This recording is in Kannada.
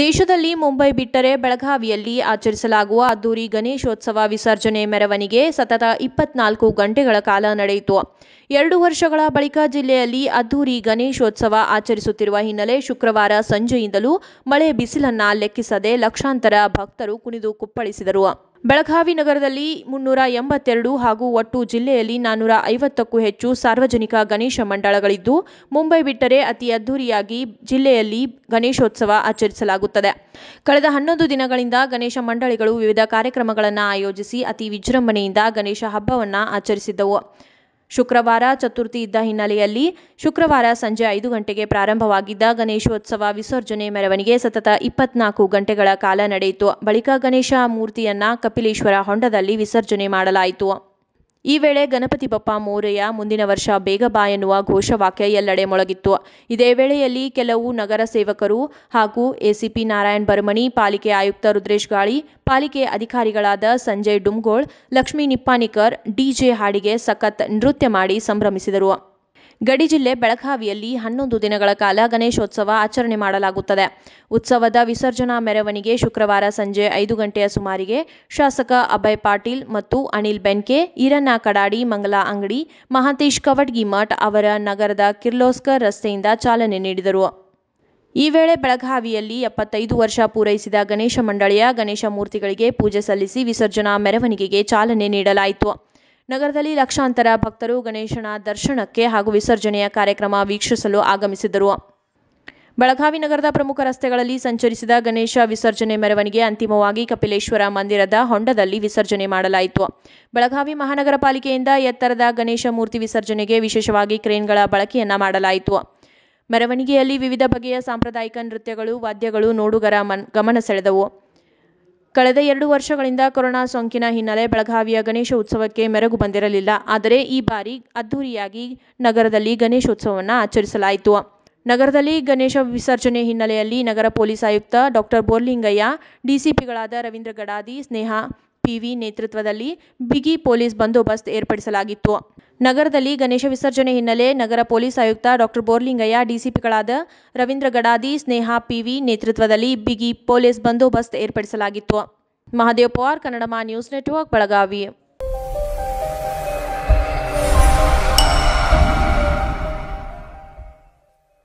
ದೇಶದಲ್ಲಿ ಮುಂಬೈ ಬಿಟ್ಟರೆ ಬೆಳಗಾವಿಯಲ್ಲಿ ಆಚರಿಸಲಾಗುವ ಅದ್ದೂರಿ ಗಣೇಶೋತ್ಸವ ವಿಸರ್ಜನೆ ಮೆರವಣಿಗೆ ಸತತ ಇಪ್ಪತ್ನಾಲ್ಕು ಗಂಟೆಗಳ ಕಾಲ ನಡೆಯಿತು ಎರಡು ವರ್ಷಗಳ ಬಳಿಕ ಜಿಲ್ಲೆಯಲ್ಲಿ ಅದ್ದೂರಿ ಗಣೇಶೋತ್ಸವ ಆಚರಿಸುತ್ತಿರುವ ಹಿನ್ನೆಲೆ ಶುಕ್ರವಾರ ಸಂಜೆಯಿಂದಲೂ ಮಳೆ ಬಿಸಿಲನ್ನ ಲೆಕ್ಕಿಸದೆ ಲಕ್ಷಾಂತರ ಭಕ್ತರು ಕುಣಿದು ಕುಪ್ಪಳಿಸಿದರು ಬೆಳಗಾವಿ ನಗರದಲ್ಲಿ ಮುನ್ನೂರ ಎಂಬತ್ತೆರಡು ಹಾಗೂ ಒಟ್ಟು ಜಿಲ್ಲೆಯಲ್ಲಿ ನಾನ್ನೂರ ಐವತ್ತಕ್ಕೂ ಹೆಚ್ಚು ಸಾರ್ವಜನಿಕ ಗಣೇಶ ಮಂಡಳಗಳಿದ್ದು ಮುಂಬೈ ಬಿಟ್ಟರೆ ಅತಿ ಅದ್ದೂರಿಯಾಗಿ ಜಿಲ್ಲೆಯಲ್ಲಿ ಗಣೇಶೋತ್ಸವ ಆಚರಿಸಲಾಗುತ್ತದೆ ಕಳೆದ ಹನ್ನೊಂದು ದಿನಗಳಿಂದ ಗಣೇಶ ಮಂಡಳಿಗಳು ವಿವಿಧ ಕಾರ್ಯಕ್ರಮಗಳನ್ನು ಆಯೋಜಿಸಿ ಅತಿ ವಿಜೃಂಭಣೆಯಿಂದ ಗಣೇಶ ಹಬ್ಬವನ್ನು ಆಚರಿಸಿದ್ದವು ಶುಕ್ರವಾರ ಚತುರ್ಥಿ ಇದ್ದ ಹಿನ್ನೆಲೆಯಲ್ಲಿ ಶುಕ್ರವಾರ ಸಂಜೆ ಐದು ಗಂಟೆಗೆ ಪ್ರಾರಂಭವಾಗಿದ್ದ ಗಣೇಶೋತ್ಸವ ವಿಸರ್ಜನೆ ಮೆರವಣಿಗೆ ಸತತ ಇಪ್ಪತ್ನಾಲ್ಕು ಗಂಟೆಗಳ ಕಾಲ ನಡೆಯಿತು ಬಳಿಕ ಗಣೇಶ ಮೂರ್ತಿಯನ್ನ ಕಪಿಲೇಶ್ವರ ಹೊಂಡದಲ್ಲಿ ವಿಸರ್ಜನೆ ಮಾಡಲಾಯಿತು ಈ ವೇಳೆ ಗಣಪತಿ ಬಪ್ಪ ಮೋರೆಯ ಮುಂದಿನ ವರ್ಷ ಬೇಗ ಬಾ ಎನ್ನುವ ಘೋಷವಾಕ್ಯ ಎಲ್ಲೆಡೆ ಮೊಳಗಿತ್ತು ಇದೇ ವೇಳೆಯಲ್ಲಿ ಕೆಲವು ನಗರ ಸೇವಕರು ಹಾಗೂ ಎಸಿಪಿ ನಾರಾಯಣ್ ಬರ್ಮಣಿ ಪಾಲಿಕೆ ಆಯುಕ್ತ ರುದ್ರೇಶ್ ಗಾಳಿ ಪಾಲಿಕೆ ಅಧಿಕಾರಿಗಳಾದ ಸಂಜಯ್ ಡುಮ್ಗೋಳ್ ಲಕ್ಷ್ಮೀ ನಿಪ್ಪಾಣಿಕರ್ ಡಿಜೆ ಹಾಡಿಗೆ ಸಖತ್ ನೃತ್ಯ ಮಾಡಿ ಸಂಭ್ರಮಿಸಿದರು ಗಡಿ ಜಿಲ್ಲೆ ಬೆಳಗಾವಿಯಲ್ಲಿ ಹನ್ನೊಂದು ದಿನಗಳ ಕಾಲ ಗಣೇಶೋತ್ಸವ ಆಚರಣೆ ಮಾಡಲಾಗುತ್ತದೆ ಉತ್ಸವದ ವಿಸರ್ಜನಾ ಮೆರವಣಿಗೆ ಶುಕ್ರವಾರ ಸಂಜೆ ಐದು ಗಂಟೆಯ ಸುಮಾರಿಗೆ ಶಾಸಕ ಅಭಯ್ ಪಾಟೀಲ್ ಮತ್ತು ಅನಿಲ್ ಬೆನ್ಕೆ ಈರಣ್ಣ ಕಡಾಡಿ ಮಂಗಲಾ ಅಂಗಡಿ ಮಹಾಂತೇಶ್ ಮಠ್ ಅವರ ನಗರದ ಕಿರ್ಲೋಸ್ಕರ್ ರಸ್ತೆಯಿಂದ ಚಾಲನೆ ನೀಡಿದರು ಈ ವೇಳೆ ಬೆಳಗಾವಿಯಲ್ಲಿ ಎಪ್ಪತ್ತೈದು ವರ್ಷ ಪೂರೈಸಿದ ಗಣೇಶ ಮಂಡಳಿಯ ಗಣೇಶ ಮೂರ್ತಿಗಳಿಗೆ ಪೂಜೆ ಸಲ್ಲಿಸಿ ವಿಸರ್ಜನಾ ಮೆರವಣಿಗೆಗೆ ಚಾಲನೆ ನೀಡಲಾಯಿತು ನಗರದಲ್ಲಿ ಲಕ್ಷಾಂತರ ಭಕ್ತರು ಗಣೇಶನ ದರ್ಶನಕ್ಕೆ ಹಾಗೂ ವಿಸರ್ಜನೆಯ ಕಾರ್ಯಕ್ರಮ ವೀಕ್ಷಿಸಲು ಆಗಮಿಸಿದರು ಬೆಳಗಾವಿ ನಗರದ ಪ್ರಮುಖ ರಸ್ತೆಗಳಲ್ಲಿ ಸಂಚರಿಸಿದ ಗಣೇಶ ವಿಸರ್ಜನೆ ಮೆರವಣಿಗೆ ಅಂತಿಮವಾಗಿ ಕಪಿಲೇಶ್ವರ ಮಂದಿರದ ಹೊಂಡದಲ್ಲಿ ವಿಸರ್ಜನೆ ಮಾಡಲಾಯಿತು ಬೆಳಗಾವಿ ಮಹಾನಗರ ಪಾಲಿಕೆಯಿಂದ ಎತ್ತರದ ಗಣೇಶ ಮೂರ್ತಿ ವಿಸರ್ಜನೆಗೆ ವಿಶೇಷವಾಗಿ ಕ್ರೇನ್ಗಳ ಬಳಕೆಯನ್ನು ಮಾಡಲಾಯಿತು ಮೆರವಣಿಗೆಯಲ್ಲಿ ವಿವಿಧ ಬಗೆಯ ಸಾಂಪ್ರದಾಯಿಕ ನೃತ್ಯಗಳು ವಾದ್ಯಗಳು ನೋಡುಗರ ಮನ್ ಗಮನ ಸೆಳೆದವು ಕಳೆದ ಎರಡು ವರ್ಷಗಳಿಂದ ಕೊರೋನಾ ಸೋಂಕಿನ ಹಿನ್ನೆಲೆ ಬೆಳಗಾವಿಯ ಗಣೇಶ ಉತ್ಸವಕ್ಕೆ ಮೆರಗು ಬಂದಿರಲಿಲ್ಲ ಆದರೆ ಈ ಬಾರಿ ಅದ್ದೂರಿಯಾಗಿ ನಗರದಲ್ಲಿ ಗಣೇಶೋತ್ಸವವನ್ನು ಆಚರಿಸಲಾಯಿತು ನಗರದಲ್ಲಿ ಗಣೇಶ ವಿಸರ್ಜನೆ ಹಿನ್ನೆಲೆಯಲ್ಲಿ ನಗರ ಪೊಲೀಸ್ ಆಯುಕ್ತ ಡಾಕ್ಟರ್ ಬೋರ್ಲಿಂಗಯ್ಯ ಡಿಸಿಪಿಗಳಾದ ರವೀಂದ್ರ ಗಡಾದಿ ಸ್ನೇಹಾ ಪಿವಿ ನೇತೃತ್ವದಲ್ಲಿ ಬಿಗಿ ಪೊಲೀಸ್ ಬಂದೋಬಸ್ತ್ ಏರ್ಪಡಿಸಲಾಗಿತ್ತು ನಗರದಲ್ಲಿ ಗಣೇಶ ವಿಸರ್ಜನೆ ಹಿನ್ನೆಲೆ ನಗರ ಪೊಲೀಸ್ ಆಯುಕ್ತ ಡಾಕ್ಟರ್ ಬೋರ್ಲಿಂಗಯ್ಯ ಡಿಸಿಪಿಗಳಾದ ರವೀಂದ್ರ ಗಡಾದಿ ಸ್ನೇಹಾ ಪಿವಿ ನೇತೃತ್ವದಲ್ಲಿ ಬಿಗಿ ಪೊಲೀಸ್ ಬಂದೋಬಸ್ತ್ ಏರ್ಪಡಿಸಲಾಗಿತ್ತು ಮಹದೇವ್ ಪವಾರ್ ಕನ್ನಡ ಮಾ ನ್ಯೂಸ್ ನೆಟ್ವರ್ಕ್ ಬೆಳಗಾವಿ